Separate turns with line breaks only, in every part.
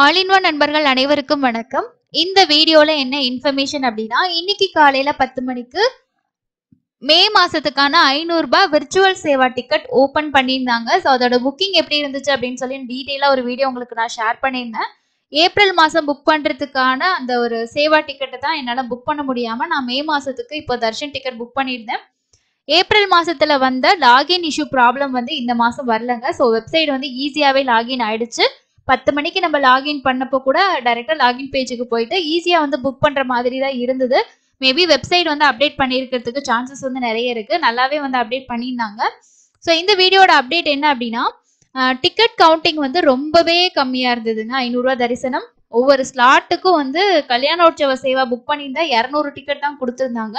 ஆலின்வா நண்பர்கள் அனைவருக்கும் வணக்கம் இந்த வீடியோல என்ன இன்ஃபர்மேஷன் அப்படின்னா இன்னைக்கு காலையில பத்து மணிக்கு மே மாசத்துக்கான ரூபாய் விர்ச்சுவல் சேவா டிக்கெட் ஓப்பன் பண்ணியிருந்தாங்க ஸோ அதோட புக்கிங் எப்படி இருந்துச்சு அப்படின்னு சொல்லி டீட்டெயிலாக ஒரு வீடியோ உங்களுக்கு நான் ஷேர் பண்ணியிருந்தேன் ஏப்ரல் மாதம் புக் பண்ணுறதுக்கான அந்த ஒரு சேவா டிக்கெட்டை தான் என்னால் புக் பண்ண முடியாமல் நான் மே மாதத்துக்கு இப்போ தர்ஷன் டிக்கெட் புக் பண்ணியிருந்தேன் ஏப்ரல் மாதத்தில் வந்த லாகின் இஷ்யூ ப்ராப்ளம் வந்து இந்த மாதம் வரலங்க ஸோ வெப்சைட் வந்து ஈஸியாகவே லாகின் ஆயிடுச்சு பத்து மணிக்கு நம்ம லாகின் பண்ணப்போ கூட டைரெக்டாக லாகின் பேஜுக்கு போயிட்டு ஈஸியாக வந்து புக் பண்ணுற மாதிரி தான் இருந்தது மேபி வெப்சைட் வந்து அப்டேட் பண்ணியிருக்கிறதுக்கு சான்சஸ் வந்து நிறைய இருக்குது நல்லாவே வந்து அப்டேட் பண்ணியிருந்தாங்க ஸோ இந்த வீடியோட அப்டேட் என்ன அப்படின்னா டிக்கெட் கவுண்டிங் வந்து ரொம்பவே கம்மியாக இருந்ததுங்க ஐநூறுரூவா தரிசனம் ஒவ்வொரு ஸ்லாட்டுக்கும் வந்து கல்யாணோற்சவ சேவா புக் பண்ணியிருந்தா இரநூறு டிக்கெட் தான் கொடுத்துருந்தாங்க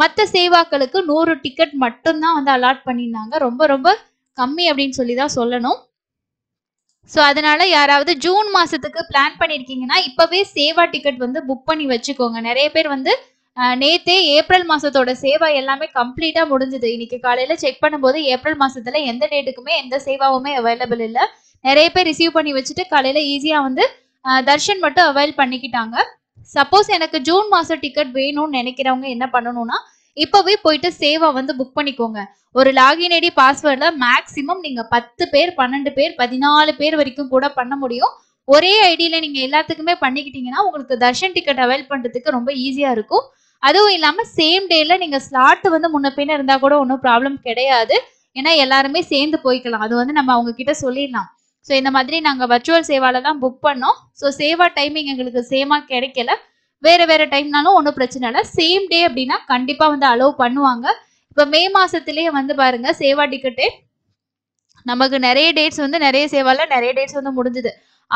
மற்ற சேவாக்களுக்கு நூறு டிக்கெட் மட்டும்தான் வந்து அலாட் பண்ணியிருந்தாங்க ரொம்ப ரொம்ப கம்மி அப்படின்னு சொல்லி தான் சொல்லணும் ஸோ அதனால யாராவது ஜூன் மாசத்துக்கு பிளான் பண்ணியிருக்கீங்கன்னா இப்பவே சேவா டிக்கெட் வந்து புக் பண்ணி வச்சுக்கோங்க நிறைய பேர் வந்து நேத்தே ஏப்ரல் மாசத்தோட சேவா எல்லாமே கம்ப்ளீட்டா முடிஞ்சது இன்னைக்கு காலையில செக் பண்ணும்போது ஏப்ரல் மாசத்துல எந்த டேட்டுக்குமே எந்த சேவாவுமே அவைலபிள் இல்லை நிறைய பேர் ரிசீவ் பண்ணி வச்சுட்டு காலையில ஈஸியா வந்து தர்ஷன் மட்டும் அவைல் பண்ணிக்கிட்டாங்க சப்போஸ் எனக்கு ஜூன் மாசம் டிக்கெட் வேணும்னு நினைக்கிறவங்க என்ன பண்ணணும்னா இப்போவே போயிட்டு சேவா வந்து புக் பண்ணிக்கோங்க ஒரு லாகின் ஐடி பாஸ்வேர்டில் மேக்ஸிமம் நீங்கள் பத்து பேர் பன்னெண்டு பேர் பதினாலு பேர் வரைக்கும் கூட பண்ண முடியும் ஒரே ஐடியில் நீங்கள் எல்லாத்துக்குமே பண்ணிக்கிட்டீங்கன்னா உங்களுக்கு தர்ஷன் டிக்கெட் அவைல் பண்ணுறதுக்கு ரொம்ப ஈஸியாக இருக்கும் அதுவும் இல்லாமல் சேம் டேயில் நீங்கள் ஸ்லாட் வந்து முன்ன பின்ன இருந்தால் கூட ஒன்றும் ப்ராப்ளம் கிடையாது ஏன்னா எல்லாருமே சேர்ந்து போய்க்கலாம் அது வந்து நம்ம அவங்க கிட்ட சொல்லிடலாம் ஸோ இந்த மாதிரி நாங்கள் வர்ச்சுவல் சேவாவில் தான் புக் பண்ணோம் ஸோ சேவா டைமிங் எங்களுக்கு சேமாக கிடைக்கல வேற வேற டைம்னாலும் ஒன்றும் பிரச்சனை இல்லை சேம் டே அப்படின்னா கண்டிப்பா வந்து அலோவ் பண்ணுவாங்க இப்போ மே மாசத்துலயே வந்து பாருங்க சேவா டிக்கெட்டே நமக்கு நிறைய டேட்ஸ் வந்து நிறைய சேவால நிறைய டேட்ஸ் வந்து முடிஞ்சுது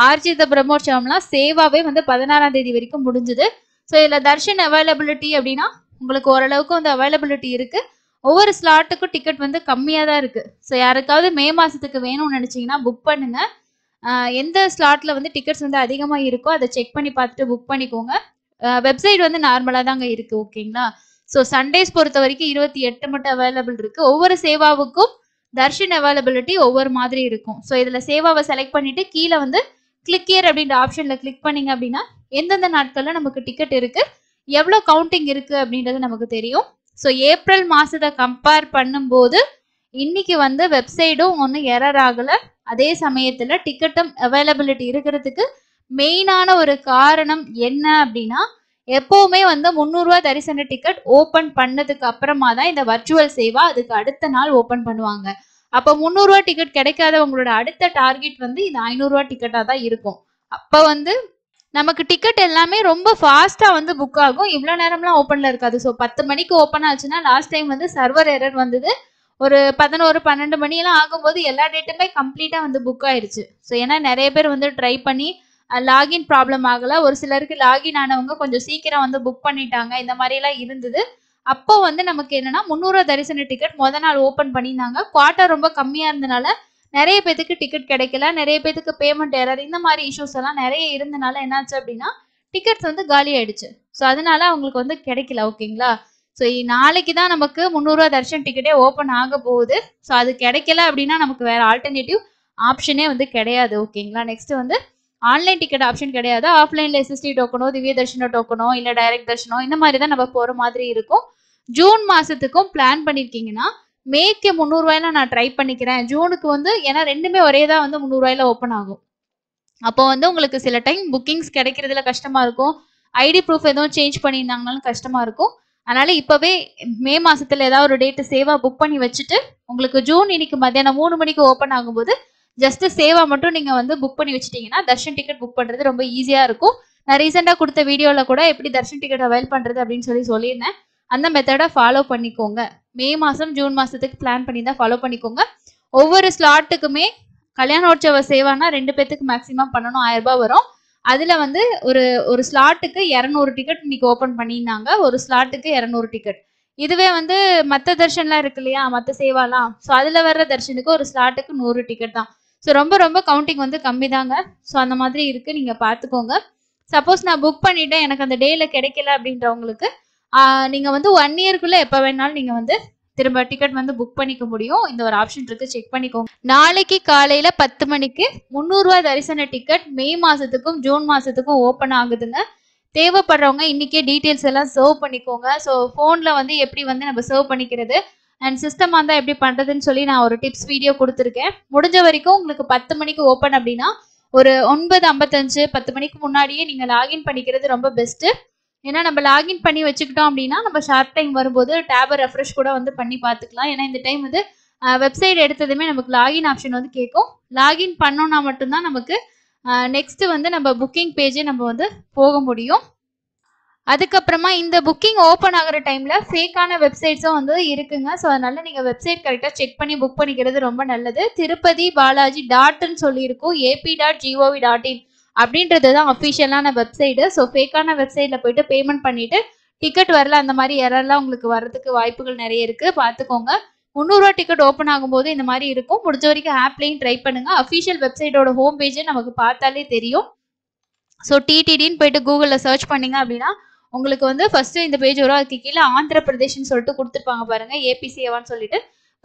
ஆர்ஜித பிரம்மோற்சவம்லாம் சேவாவே வந்து பதினாறாம் தேதி வரைக்கும் முடிஞ்சுது ஸோ இதில் தர்ஷன் அவைலபிலிட்டி அப்படின்னா உங்களுக்கு ஓரளவுக்கு வந்து அவைலபிலிட்டி இருக்கு ஒவ்வொரு ஸ்லாட்டுக்கும் டிக்கெட் வந்து கம்மியாக தான் இருக்கு ஸோ யாருக்காவது மே மாசத்துக்கு வேணும்னு நினைச்சீங்கன்னா புக் பண்ணுங்க எந்த ஸ்லாட்ல வந்து டிக்கெட்ஸ் வந்து அதிகமாக இருக்கோ அதை செக் பண்ணி பார்த்துட்டு புக் பண்ணிக்கோங்க வெப்சைட் வந்து நார்மலாக தாங்க இருக்குது ஓகேங்களா ஸோ சண்டேஸ் பொறுத்த வரைக்கும் இருபத்தி எட்டு மட்டும் அவைலபிள் இருக்குது ஒவ்வொரு சேவாவுக்கும் தர்ஷின் அவைலபிலிட்டி ஒவ்வொரு மாதிரி இருக்கும் ஸோ இதில் சேவாவை செலக்ட் பண்ணிவிட்டு கீழே வந்து கிளிக் அப்படின்ற ஆப்ஷனில் கிளிக் பண்ணிங்க அப்படின்னா எந்தெந்த நாட்களில் நமக்கு டிக்கெட் இருக்குது எவ்வளோ கவுண்டிங் இருக்குது அப்படின்றது நமக்கு தெரியும் ஸோ ஏப்ரல் மாதத்தை கம்பேர் பண்ணும்போது இன்னைக்கு வந்து வெப்சைட்டும் ஒன்றும் எரர் ஆகலை அதே சமயத்தில் டிக்கெட்டும் அவைலபிலிட்டி இருக்கிறதுக்கு மெயினான ஒரு காரணம் என்ன அப்படின்னா எப்பவுமே வந்து முந்நூறுரூவா தரிசன டிக்கெட் ஓப்பன் பண்ணதுக்கு அப்புறமா தான் இந்த வர்ச்சுவல் சேவா அதுக்கு அடுத்த நாள் ஓப்பன் பண்ணுவாங்க அப்போ முந்நூறுரூவா டிக்கெட் கிடைக்காதவங்களோட அடுத்த டார்கெட் வந்து இந்த ஐநூறுரூவா டிக்கெட்டாக தான் இருக்கும் அப்போ வந்து நமக்கு டிக்கெட் எல்லாமே ரொம்ப ஃபாஸ்ட்டாக வந்து புக் ஆகும் இவ்வளோ நேரம்லாம் ஓப்பனில் இருக்காது ஸோ பத்து மணிக்கு ஓப்பன் ஆச்சுன்னா லாஸ்ட் டைம் வந்து சர்வர் எரர் வந்தது ஒரு பதினோரு பன்னெண்டு எல்லாம் ஆகும்போது எல்லா டேட்டுமே கம்ப்ளீட்டாக வந்து புக் ஆயிடுச்சு ஸோ ஏன்னா நிறைய பேர் வந்து ட்ரை பண்ணி லாகின் ப்ராப்ளம் ஆகல ஒரு சிலருக்கு லாகின் ஆனவங்க கொஞ்சம் சீக்கிரம் வந்து புக் பண்ணிட்டாங்க இந்த மாதிரிலாம் இருந்தது அப்போ வந்து நமக்கு என்னன்னா முன்னூறு தரிசன டிக்கெட் முத நாள் ஓப்பன் பண்ணியிருந்தாங்க குவார்ட்டர் ரொம்ப கம்மியா இருந்தனால நிறைய பேத்துக்கு டிக்கெட் கிடைக்கல நிறைய பேத்துக்கு பேமெண்ட் எரர் இந்த மாதிரி இஷ்யூஸ் எல்லாம் நிறைய இருந்தனால என்னாச்சு அப்படின்னா டிக்கெட்ஸ் வந்து காலி ஆயிடுச்சு ஸோ அதனால அவங்களுக்கு வந்து கிடைக்கல ஓகேங்களா ஸோ நாளைக்கு தான் நமக்கு முந்நூறுரூவா தர்ஷன் டிக்கெட்டே ஓப்பன் ஆக போகுது ஸோ அது கிடைக்கல அப்படின்னா நமக்கு வேற ஆல்டர்னேட்டிவ் ஆப்ஷனே வந்து கிடையாது ஓகேங்களா நெக்ஸ்ட் வந்து ஆன்லைன் டிக்கெட் ஆப்ஷன் கிடையாது ஆஃப்லைனில் எஸ்எஸ்டி டோக்கனோ திவ்ய தர்ஷன டோக்கனோ இல்லை டைரக்ட் தர்ஷனோ இந்த மாதிரி தான் நம்ம போகிற மாதிரி இருக்கும் ஜூன் மாதத்துக்கும் பிளான் பண்ணியிருக்கீங்கன்னா மேக்கு முந்நூறுரூவாயில நான் ட்ரை பண்ணிக்கிறேன் ஜூனுக்கு வந்து ஏன்னா ரெண்டுமே ஒரே தான் வந்து முந்நூறுரூவாயில ஓப்பன் ஆகும் அப்போ வந்து உங்களுக்கு சில டைம் புக்கிங்ஸ் கிடைக்கிறதுல கஷ்டமா இருக்கும் ஐடி ப்ரூஃப் எதுவும் சேஞ்ச் பண்ணியிருந்தாங்களும் கஷ்டமா இருக்கும் அதனால இப்பவே மே மாசத்துல ஏதாவது ஒரு டேட்டு சேவா புக் பண்ணி வச்சுட்டு உங்களுக்கு ஜூன் இன்னைக்கு மத்தியானம் மூணு மணிக்கு ஓப்பன் ஆகும்போது ஜஸ்ட் சேவா மட்டும் நீங்க வந்து புக் பண்ணி வச்சிட்டீங்கன்னா தர்ஷன் டிக்கெட் புக் பண்றது ரொம்ப ஈஸியா இருக்கும் நான் ரீசெண்டாக கொடுத்த வீடியோவில் கூட எப்படி தர்ஷன் டிக்கெட் அவைல் பண்ணுறது அப்படின்னு சொல்லி சொல்லியிருந்தேன் அந்த மெத்தடை ஃபாலோ பண்ணிக்கோங்க மே மாதம் ஜூன் மாதத்துக்கு பிளான் பண்ணி தான் ஃபாலோ பண்ணிக்கோங்க ஒவ்வொரு ஸ்லாட்டுக்குமே கல்யாண உற்சவ சேவானா ரெண்டு பேர்த்துக்கு மேக்சிமம் பண்ணணும் ஆயிரம் ரூபாய் வரும் அதில் வந்து ஒரு ஒரு ஸ்லாட்டுக்கு இரநூறு டிக்கெட் இன்னைக்கு ஓப்பன் பண்ணியிருந்தாங்க ஒரு ஸ்லாட்டுக்கு இரநூறு டிக்கெட் இதுவே வந்து மற்ற தர்ஷன்லாம் இருக்கு இல்லையா மற்ற சேவாலாம் ஸோ அதில் வர்ற தர்ஷனுக்கு ஒரு ஸ்லாட்டுக்கு நூறு டிக்கெட் தான் ஸோ ரொம்ப ரொம்ப கவுண்டிங் வந்து கம்மி தாங்க ஸோ அந்த மாதிரி இருக்குது நீங்கள் பார்த்துக்கோங்க சப்போஸ் நான் புக் பண்ணிட்டேன் எனக்கு அந்த டேயில் கிடைக்கல அப்படின்றவங்களுக்கு நீங்கள் வந்து ஒன் இயர்க்குள்ளே எப்போ வேணாலும் நீங்கள் வந்து திரும்ப டிக்கெட் வந்து புக் பண்ணிக்க முடியும் இந்த ஒரு ஆப்ஷன் இருக்கு செக் பண்ணிக்கோங்க நாளைக்கு காலையில பத்து மணிக்கு முந்நூறுரூவா தரிசன டிக்கெட் மே மாசத்துக்கும் ஜூன் மாசத்துக்கும் ஓப்பன் ஆகுதுங்க தேவைப்படுறவங்க இன்னைக்கே டீட்டெயில்ஸ் எல்லாம் சர்வ் பண்ணிக்கோங்க ஸோ ஃபோனில் வந்து எப்படி வந்து நம்ம சர்வ் பண்ணிக்கிறது அண்ட் சிஸ்டம் வந்தால் எப்படி பண்ணுறதுன்னு சொல்லி நான் ஒரு டிப்ஸ் வீடியோ கொடுத்துருக்கேன் முடிஞ்ச வரைக்கும் உங்களுக்கு பத்து மணிக்கு ஓப்பன் அப்படின்னா ஒரு ஒன்பது ஐம்பத்தஞ்சு பத்து மணிக்கு முன்னாடியே நீங்கள் லாகின் பண்ணிக்கிறது ரொம்ப பெஸ்ட்டு ஏன்னா நம்ம லாகின் பண்ணி வச்சுக்கிட்டோம் அப்படின்னா நம்ம ஷார்ட் டைம் வரும்போது டேபை ரெஃப்ரெஷ் கூட வந்து பண்ணி பார்த்துக்கலாம் ஏன்னா இந்த டைம் வந்து வெப்சைட் எடுத்ததுமே நமக்கு லாகின் ஆப்ஷன் வந்து கேட்கும் லாகின் பண்ணோன்னா மட்டும்தான் நமக்கு நெக்ஸ்ட்டு வந்து நம்ம புக்கிங் பேஜே நம்ம வந்து போக முடியும் அதுக்கப்புறமா இந்த புக்கிங் ஓப்பன் ஆகிற டைம்ல ஃபேக்கான வெப்சைட்ஸும் வந்து இருக்குங்க ஸோ அதனால நீங்க வெப்சைட் கரெக்டாக செக் பண்ணி புக் பண்ணிக்கிறது ரொம்ப நல்லது திருப்பதி பாலாஜி டாட்னு சொல்லியிருக்கும் AP dot GOV dot in அப்படின்றது தான் அஃபிஷியலான வெப்சைட்டு ஸோ ஃபேக்கான வெப்சைட்ல போயிட்டு பேமெண்ட் பண்ணிட்டு டிக்கெட் வரல அந்த மாதிரி எரர்லாம் உங்களுக்கு வர்றதுக்கு வாய்ப்புகள் நிறைய இருக்கு பார்த்துக்கோங்க முந்நூறுரூவா டிக்கெட் ஓப்பன் ஆகும்போது இந்த மாதிரி இருக்கும் முடிஞ்ச வரைக்கும் ஆப்லையும் ட்ரை பண்ணுங்க அஃபிஷியல் வெப்சைட்டோட ஹோம் பேஜ் நமக்கு பார்த்தாலே தெரியும் ஸோ டிடிடின்னு போயிட்டு கூகுளில் சர்ச் பண்ணீங்க அப்படின்னா உங்களுக்கு வந்து ஃபர்ஸ்ட் இந்த பேஜ் வரும் அதுக்கு கீழே ஆந்திர பிரதேஷ்னு சொல்லிட்டு கொடுத்துருப்பாங்க பாருங்க ஏபிசிஏவான்னு சொல்லிட்டு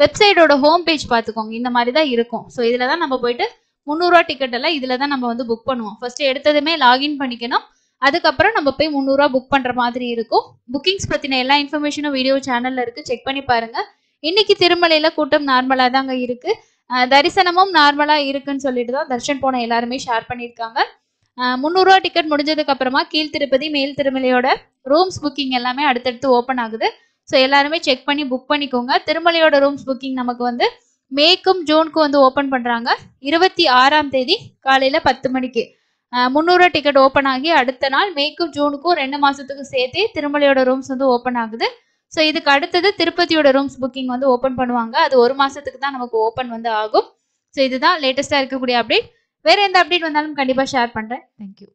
வெப்சைட்டோட ஹோம் பேஜ் பார்த்துக்கோங்க இந்த மாதிரி தான் இருக்கும் ஸோ இதில் தான் நம்ம போயிட்டு முந்நூறுரூவா டிக்கெட் எல்லாம் இதில் தான் நம்ம வந்து புக் பண்ணுவோம் ஃபர்ஸ்ட் எடுத்ததுமே லாகின் பண்ணிக்கணும் அதுக்கப்புறம் நம்ம போய் முந்நூறுரூவா புக் பண்ணுற மாதிரி இருக்கும் புக்கிங்ஸ் பற்றின எல்லா இன்ஃபர்மேஷனும் வீடியோ சேனலில் இருக்குது செக் பண்ணி பாருங்கள் இன்னைக்கு திருமலையில் கூட்டம் நார்மலாக தாங்க இருக்குது தரிசனமும் நார்மலாக இருக்குன்னு சொல்லிட்டு தான் தர்ஷன் போன எல்லாருமே ஷேர் பண்ணியிருக்காங்க முந்நூறுரூவா டிக்கெட் முடிஞ்சதுக்கு அப்புறமா கீழ் திருப்பதி மேல் திருமலையோட ரூம்ஸ் புக்கிங் எல்லாமே அடுத்தடுத்து ஓப்பன் ஆகுது ஸோ எல்லாருமே செக் பண்ணி புக் பண்ணிக்கோங்க திருமலையோட ரூம்ஸ் புக்கிங் நமக்கு வந்து மேக்கும் ஜூனுக்கும் வந்து ஓப்பன் பண்ணுறாங்க இருபத்தி ஆறாம் தேதி காலையில் பத்து மணிக்கு முந்நூறுரூவா டிக்கெட் ஓப்பன் ஆகி அடுத்த நாள் மேக்கும் ஜூனுக்கும் ரெண்டு மாதத்துக்கும் சேர்த்து திருமலையோட ரூம்ஸ் வந்து ஓப்பன் ஆகுது ஸோ இதுக்கு அடுத்தது திருப்பதியோட ரூம்ஸ் புக்கிங் வந்து ஓப்பன் பண்ணுவாங்க அது ஒரு மாதத்துக்கு தான் நமக்கு ஓப்பன் வந்து ஆகும் ஸோ இதுதான் லேட்டஸ்ட்டாக இருக்கக்கூடிய அப்டேட் வேற எந்த அப்டேட் வந்தாலும் கண்டிப்பா ஷேர் பண்றேன் தேங்க்யூ